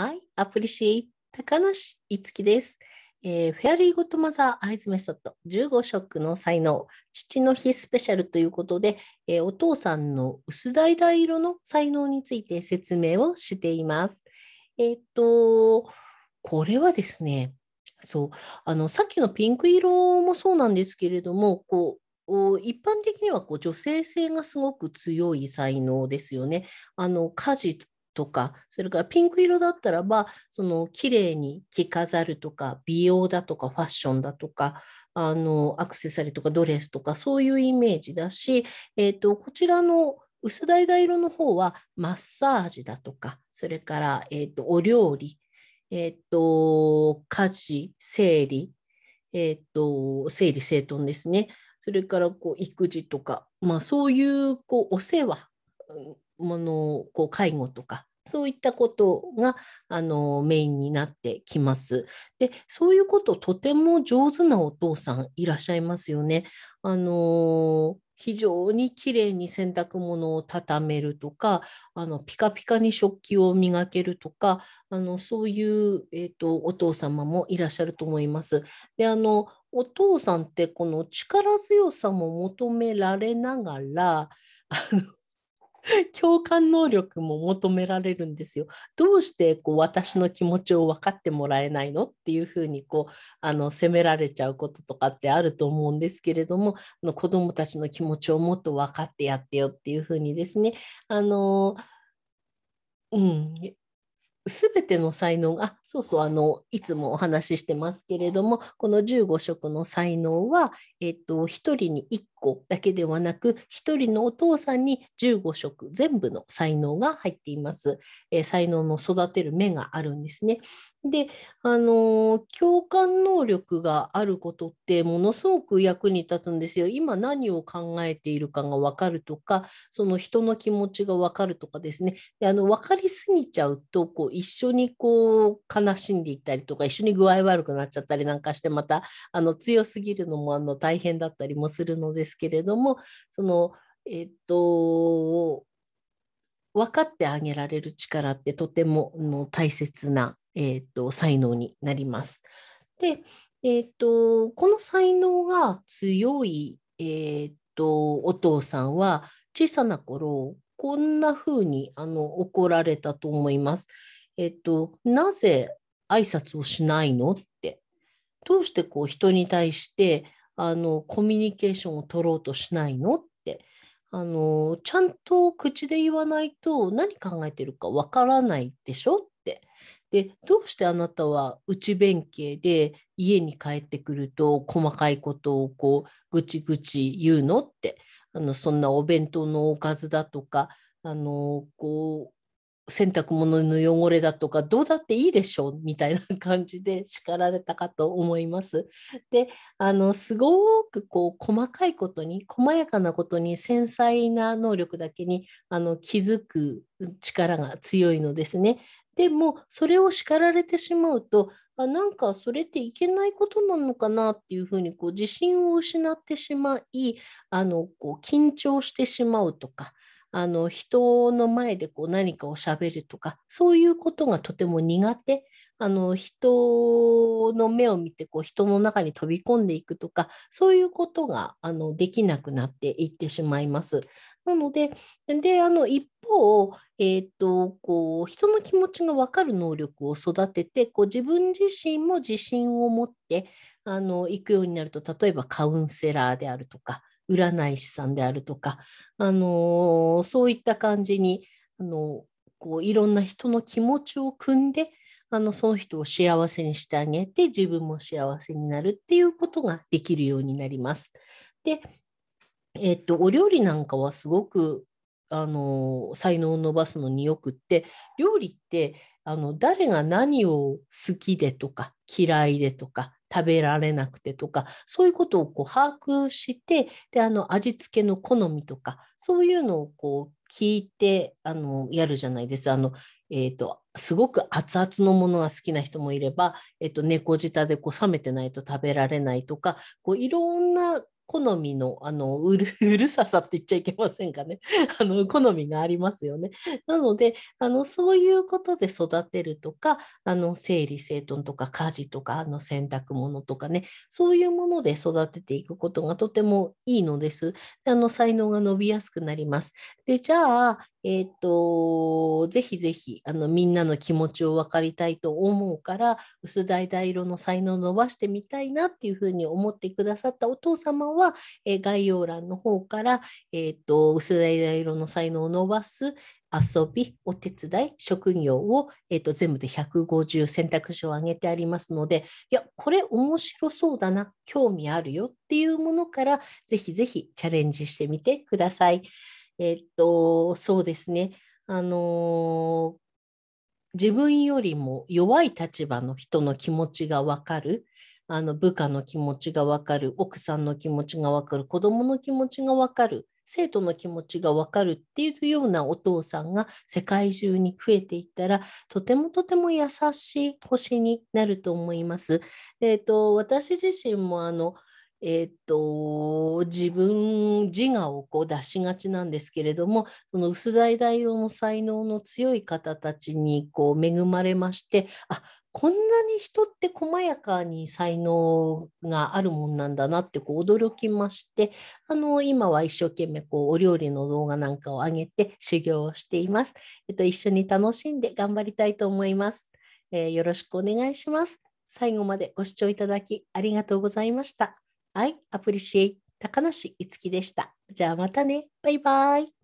はい、アプリシー高梨いつきです、えー、フェアリーゴットマザーアイズメソッド15色の才能父の日スペシャルということで、えー、お父さんの薄橙色の才能について説明をしています。えっ、とこれはですねそうあのさっきのピンク色もそうなんですけれどもこう一般的にはこう女性性がすごく強い才能ですよね。あの家事とか、それからピンク色だったらば、その綺麗に着飾るとか、美容だとか、ファッションだとか、あの、アクセサリーとかドレスとか、そういうイメージだし、えっ、ー、と、こちらの薄橙色の方は、マッサージだとか、それから、えっ、ー、と、お料理、えっ、ー、と、家事、整理、えっ、と、整理整頓ですね。それから、こう、育児とか、まあ、そういう、こう、お世話、ものこう介護とかそういったことがあのメインになってきます。で、そういうこととても上手なお父さんいらっしゃいますよね。あの非常に綺麗に洗濯物を畳めるとかあのピカピカに食器を磨けるとかあのそういう、えーと、とお父様もいらっしゃると思います。であのお父さんってこの力強さも求められながらあの 共感能力も求められるんですよ。どうしてこう私の気持ちを分かってもらえないのっていうふうにこうあの責められちゃうこととかってあると思うんですけれどもあの子どもたちの気持ちをもっと分かってやってよっていうふうにですねあの、うん、全ての才能がそうそうあのいつもお話ししてますけれどもこの15色の才能は、えっと、1人に1個だけではなく、1人のお父さんに15色全部の才能が入っています。えー、才能の育てる目があるんですね。で、あのー、共感能力があることってものすごく役に立つんですよ。今何を考えているかが分かるとか、その人の気持ちが分かるとかですね。であの分かりすぎちゃうとこう一緒にこう悲しんでいったりとか、一緒に具合悪くなっちゃったりなんかして、またあの強すぎるのもあの大変だったりもするのでですけれどもそのえっと分かってあげられる力ってとてもの大切な、えーと、才能になります。で、えーと、この才能が強い、えーと、お父さんは小さな頃こんな風にあの怒られたと思います。えー、となぜ挨拶をしないのってどうしてこう人に対してあのコミュニケーションを取ろうとしないのってあのちゃんと口で言わないと何考えてるかわからないでしょってでどうしてあなたは内弁慶で家に帰ってくると細かいことをこうぐちぐち言うのってあのそんなお弁当のおかずだとかあのこう洗濯物の汚れだとかどうだっていいでしょう みたいな感じで叱られたかと思います。であのすごくこう細かいことに細やかなことに繊細な能力だけにあの気づく力が強いのですね。でもそれを叱られてしまうとあなんかそれっていけないことなのかなっていうふうにこう自信を失ってしまいあのこう緊張してしまうとかあの人の前でこう何かをしゃべるとかそういうことがとても苦手あの人の目を見てこう人の中に飛び込んでいくとかそういうことがあのできなくなっていってしまいます。なのでであの一方、えーとこう、人の気持ちが分かる能力を育ててこう自分自身も自信を持ってあの行くようになると例えばカウンセラーであるとか占い師さんであるとか、あのそういった感じに、あのこういろんな人の気持ちを汲んであのその人を幸せにしてあげて自分も幸せになるっていうことができるようになります。で、えっとお料理なんかはすごくあの才能を伸ばすのによくって料理ってあの誰が何を好きでとか嫌いでとか食べられなくてとかそういうことをこう把握してであの味付けの好みとかそういうのをこう聞いてあのやるじゃないですあの、えーと、すごく熱々のものが好きな人もいれば、えーと猫舌でこう冷めてないと食べられないとかこういろんな好みのあのうる うるささって言っちゃいけませんかね あの好みがありますよね。なのであのそういうことで育てるとかあの整理整頓とか家事とかあの洗濯物とかねそういうもので育てていくことがとてもいいのです。であの才能が伸びやすくなります。でじゃあえー、と、ぜひぜひ、あの、みんなの気持ちを分かりたいと思うから、薄橙色の才能を伸ばしてみたいなっていうふうに思ってくださったお父様は、えー、概要欄の方から、えっ、ー、と、薄橙色の才能を伸ばす、遊び、お手伝い、職業を、えーと全部で150選択肢を挙げてありますので、いや、これ面白そうだな、興味あるよっていうものから、ぜひぜひチャレンジしてみてください。えっと、そうですね。あの自分よりも弱い立場の人の気持ちがわかる。あの部下の気持ちがわかる、奥さんの気持ちがわかる、子供の気持ちがわかる、生徒の気持ちがわかるっていうようなお父さんが世界中に増えていったら、とてもとても優しい星になると思います。えっ、ー、と、私自身もあの、えーと、自分自我をこう出しがちなんですけれどもその薄大大王の才能の強い方たちにこう恵まれましてあこんなに人って細やかに才能があるもんなんだなってこう驚きましてあの今は一生懸命こうお料理の動画なんかを上げて修行をしています、えっと、一緒に楽しんで頑張りたいと思います、えー、よろしくお願いします最後までご視聴いただきありがとうございました I appreciate 高梨いつきでした。じゃあまたね。バイバイ。